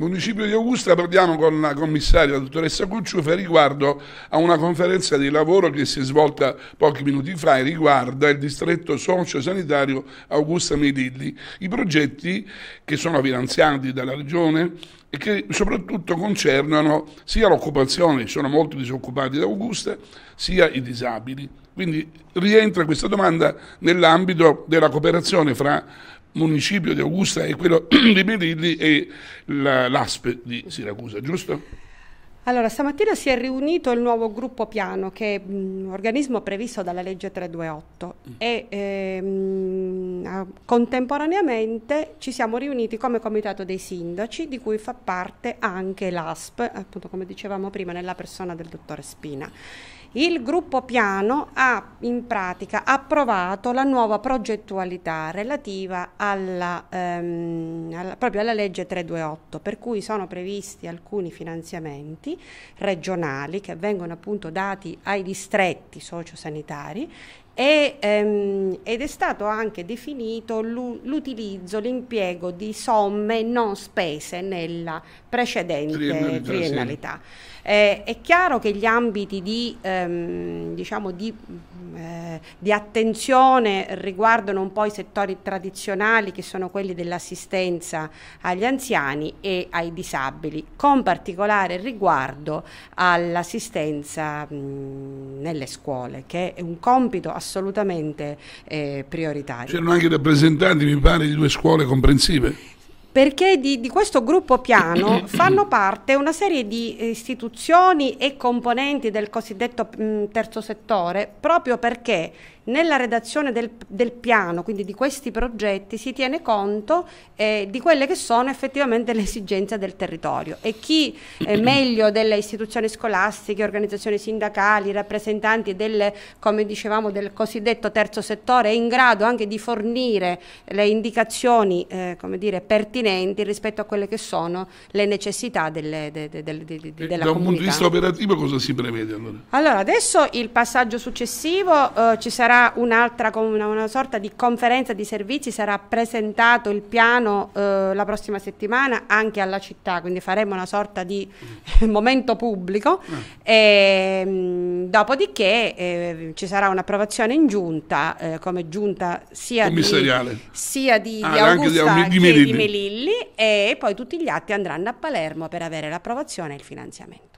Municipio di Augusta parliamo con la commissaria, la dottoressa Cucciufa, riguardo a una conferenza di lavoro che si è svolta pochi minuti fa e riguarda il distretto socio-sanitario Augusta Melilli. I progetti che sono finanziati dalla Regione e che soprattutto concernono sia l'occupazione, ci sono molti disoccupati da Augusta, sia i disabili. Quindi rientra questa domanda nell'ambito della cooperazione fra municipio di Augusta e quello di Melilli e l'ASPE di Siracusa, giusto? Allora, stamattina si è riunito il nuovo gruppo piano, che è un organismo previsto dalla legge 328 mm. e ehm, contemporaneamente ci siamo riuniti come comitato dei sindaci, di cui fa parte anche l'ASP, appunto come dicevamo prima, nella persona del dottore Spina. Il gruppo piano ha in pratica approvato la nuova progettualità relativa alla, ehm, alla, proprio alla legge 328, per cui sono previsti alcuni finanziamenti decreti regionali che vengono appunto dati ai distretti sociosanitari e, ehm, ed è stato anche definito l'utilizzo, l'impiego di somme non spese nella precedente triennalità. triennalità. Sì. Eh, è chiaro che gli ambiti di, ehm, diciamo di eh, di attenzione riguardano un po' i settori tradizionali che sono quelli dell'assistenza agli anziani e ai disabili, con particolare riguardo all'assistenza nelle scuole, che è un compito assolutamente eh, prioritario. C'erano anche rappresentanti, mi pare, di due scuole comprensive perché di, di, questo gruppo piano fanno parte una serie di istituzioni e componenti del cosiddetto mh, terzo settore, proprio perché nella redazione del, del, piano, quindi di questi progetti, si tiene conto eh, di quelle che sono effettivamente le esigenze del territorio e chi eh, meglio delle istituzioni scolastiche, organizzazioni sindacali, rappresentanti del, come dicevamo, del cosiddetto terzo settore è in grado anche di fornire le indicazioni eh, come dire, pertinenti attinenti rispetto a quelle che sono le necessità delle, de, de, de, eh, della da comunità. Da un punto di vista operativo cosa si prevede allora? Allora adesso il passaggio successivo eh, ci sarà un'altra una, una, sorta di conferenza di servizi, sarà presentato il piano eh, la prossima settimana anche alla città, quindi faremo una sorta di mm. momento pubblico. Ah. Ehm, eh. E, mh, dopodiché ci sarà un'approvazione in giunta eh, come giunta sia, di, sia di, ah, di, Augusta di, di Melilli quelli e poi tutti gli atti andranno a Palermo per avere l'approvazione e il finanziamento.